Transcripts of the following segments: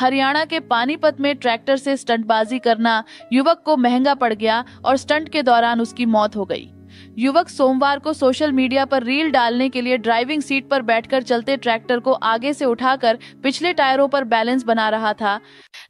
हरियाणा के पानीपत में ट्रैक्टर से स्टंटबाजी करना युवक को महंगा पड़ गया और स्टंट के दौरान उसकी मौत हो गई युवक सोमवार को सोशल मीडिया पर रील डालने के लिए ड्राइविंग सीट पर बैठकर चलते ट्रैक्टर को आगे से उठाकर पिछले टायरों पर बैलेंस बना रहा था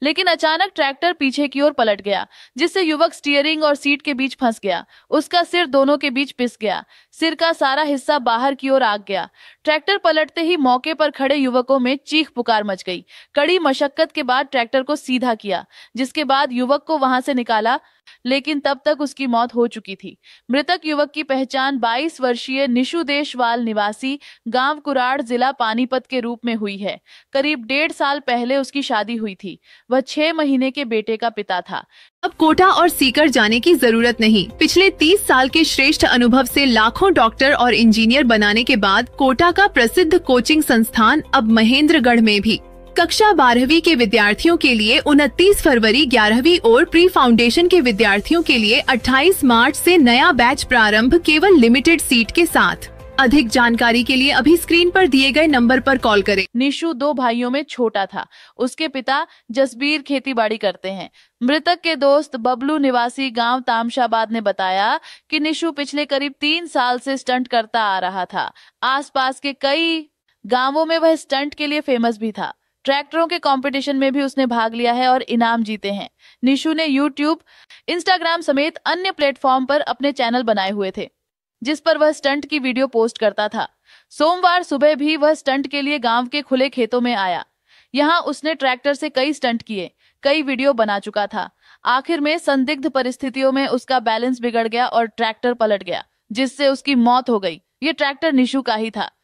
लेकिन अचानक ट्रैक्टर पीछे की ओर पलट गया जिससे युवक स्टीयरिंग और सीट के बीच फंस गया उसका सिर दोनों के बीच पिस गया सिर का सारा हिस्सा बाहर की ओर आग गया ट्रैक्टर पलटते ही मौके पर खड़े युवकों में चीख पुकार मच गई कड़ी मशक्कत के बाद ट्रैक्टर को सीधा किया जिसके बाद युवक को वहां से निकाला लेकिन तब तक उसकी मौत हो चुकी थी मृतक युवक युवक की पहचान 22 वर्षीय निशु देशवाल निवासी गांव कुराड़ जिला पानीपत के रूप में हुई है करीब डेढ़ साल पहले उसकी शादी हुई थी वह छह महीने के बेटे का पिता था अब कोटा और सीकर जाने की जरूरत नहीं पिछले 30 साल के श्रेष्ठ अनुभव से लाखों डॉक्टर और इंजीनियर बनाने के बाद कोटा का प्रसिद्ध कोचिंग संस्थान अब महेंद्रगढ़ में भी कक्षा बारहवीं के विद्यार्थियों के लिए 29 फरवरी ग्यारहवीं और प्री फाउंडेशन के विद्यार्थियों के लिए 28 मार्च से नया बैच प्रारंभ केवल लिमिटेड सीट के साथ अधिक जानकारी के लिए अभी स्क्रीन पर दिए गए नंबर पर कॉल करें। निशु दो भाइयों में छोटा था उसके पिता जसबीर खेतीबाड़ी करते हैं मृतक के दोस्त बबलू निवासी गांव तामशाबाद ने बताया कि निशु पिछले करीब तीन साल से स्टंट करता आ रहा था आसपास के कई गांवों में वह स्टंट के लिए फेमस भी था ट्रैक्टरों के कंपटीशन में भी उसने भाग लिया है और इनाम जीते हैं निशु ने यूट्यूब इंस्टाग्राम समेत अन्य प्लेटफॉर्म पर अपने चैनल बनाए हुए थे जिस पर वह स्टंट की वीडियो पोस्ट करता था सोमवार सुबह भी वह स्टंट के लिए गांव के खुले खेतों में आया यहाँ उसने ट्रैक्टर से कई स्टंट किए कई वीडियो बना चुका था आखिर में संदिग्ध परिस्थितियों में उसका बैलेंस बिगड़ गया और ट्रैक्टर पलट गया जिससे उसकी मौत हो गई ये ट्रैक्टर निशु का ही था